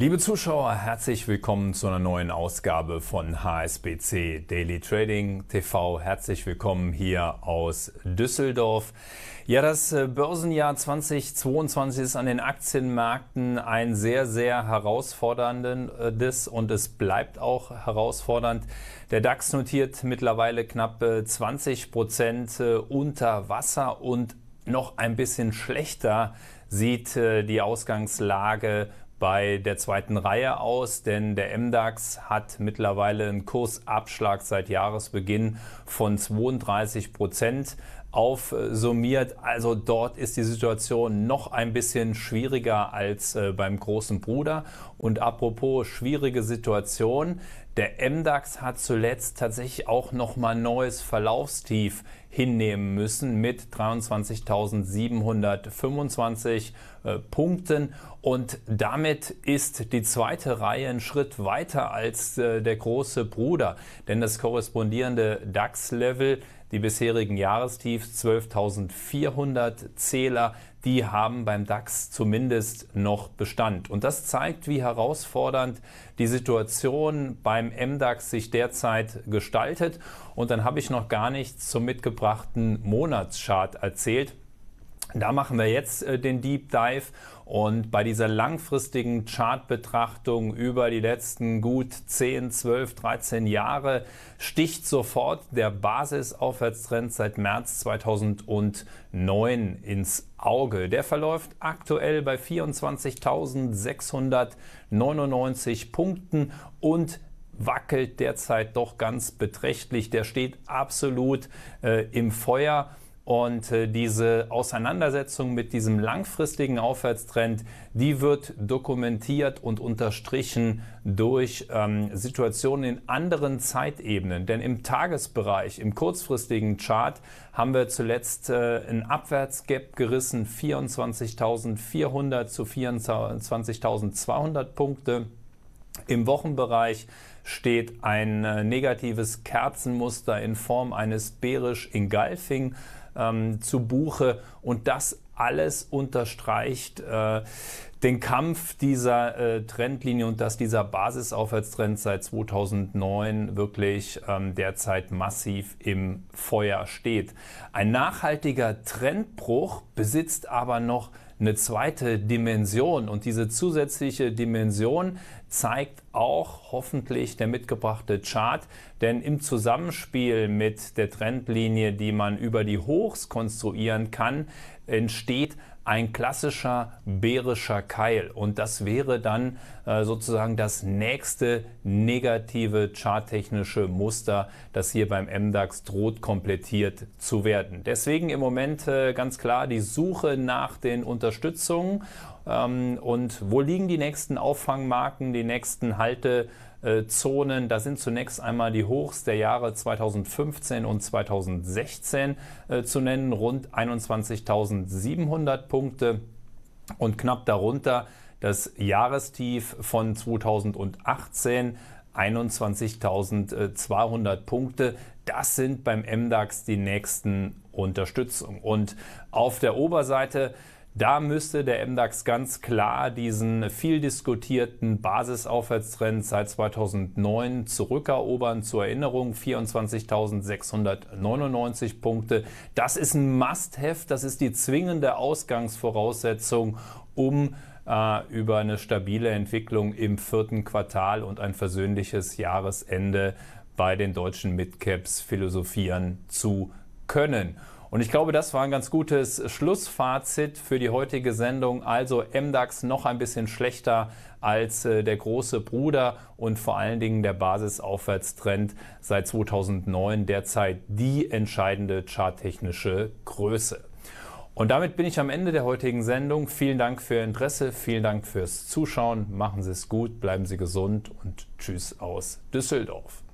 Liebe Zuschauer, herzlich willkommen zu einer neuen Ausgabe von HSBC Daily Trading TV. Herzlich willkommen hier aus Düsseldorf. Ja, das äh, Börsenjahr 2022 ist an den Aktienmärkten ein sehr, sehr herausforderndes und es bleibt auch herausfordernd. Der DAX notiert mittlerweile knapp 20 äh, Prozent äh, unter Wasser und noch ein bisschen schlechter sieht die Ausgangslage bei der zweiten Reihe aus, denn der MDAX hat mittlerweile einen Kursabschlag seit Jahresbeginn von 32 Prozent aufsummiert. Also dort ist die Situation noch ein bisschen schwieriger als äh, beim großen Bruder. Und apropos schwierige Situation, der MDAX hat zuletzt tatsächlich auch nochmal neues Verlaufstief hinnehmen müssen mit 23.725 äh, Punkten. Und damit ist die zweite Reihe einen Schritt weiter als äh, der große Bruder. Denn das korrespondierende DAX-Level die bisherigen Jahrestiefs, 12.400 Zähler, die haben beim DAX zumindest noch Bestand. Und das zeigt, wie herausfordernd die Situation beim MDAX sich derzeit gestaltet. Und dann habe ich noch gar nichts zum mitgebrachten Monatschart erzählt. Da machen wir jetzt äh, den Deep Dive und bei dieser langfristigen Chartbetrachtung über die letzten gut 10, 12, 13 Jahre sticht sofort der Basisaufwärtstrend seit März 2009 ins Auge. Der verläuft aktuell bei 24.699 Punkten und wackelt derzeit doch ganz beträchtlich. Der steht absolut äh, im Feuer. Und äh, diese Auseinandersetzung mit diesem langfristigen Aufwärtstrend, die wird dokumentiert und unterstrichen durch ähm, Situationen in anderen Zeitebenen. Denn im Tagesbereich, im kurzfristigen Chart, haben wir zuletzt äh, ein Abwärtsgap gerissen, 24.400 zu 24.200 Punkte. Im Wochenbereich steht ein äh, negatives Kerzenmuster in Form eines bärisch in ähm, zu Buche und das alles unterstreicht äh, den Kampf dieser äh, Trendlinie und dass dieser Basisaufwärtstrend seit 2009 wirklich ähm, derzeit massiv im Feuer steht. Ein nachhaltiger Trendbruch besitzt aber noch eine zweite Dimension. Und diese zusätzliche Dimension zeigt auch hoffentlich der mitgebrachte Chart, denn im Zusammenspiel mit der Trendlinie, die man über die Hochs konstruieren kann, entsteht ein klassischer bärischer Keil. Und das wäre dann äh, sozusagen das nächste negative charttechnische Muster, das hier beim MDAX droht, komplettiert zu werden. Deswegen im Moment äh, ganz klar die Suche nach den Unterstützungen. Ähm, und wo liegen die nächsten Auffangmarken, die nächsten Halte? Äh, Zonen. Da sind zunächst einmal die Hochs der Jahre 2015 und 2016 äh, zu nennen, rund 21.700 Punkte und knapp darunter das Jahrestief von 2018 21.200 Punkte. Das sind beim MDAX die nächsten Unterstützung. Und auf der Oberseite da müsste der MDAX ganz klar diesen viel diskutierten Basisaufwärtstrend seit 2009 zurückerobern. Zur Erinnerung 24.699 Punkte. Das ist ein Must-Have, das ist die zwingende Ausgangsvoraussetzung, um äh, über eine stabile Entwicklung im vierten Quartal und ein versöhnliches Jahresende bei den deutschen Midcaps philosophieren zu können. Und ich glaube, das war ein ganz gutes Schlussfazit für die heutige Sendung. Also MDAX noch ein bisschen schlechter als äh, der große Bruder und vor allen Dingen der Basisaufwärtstrend seit 2009 derzeit die entscheidende charttechnische Größe. Und damit bin ich am Ende der heutigen Sendung. Vielen Dank für Ihr Interesse, vielen Dank fürs Zuschauen. Machen Sie es gut, bleiben Sie gesund und tschüss aus Düsseldorf.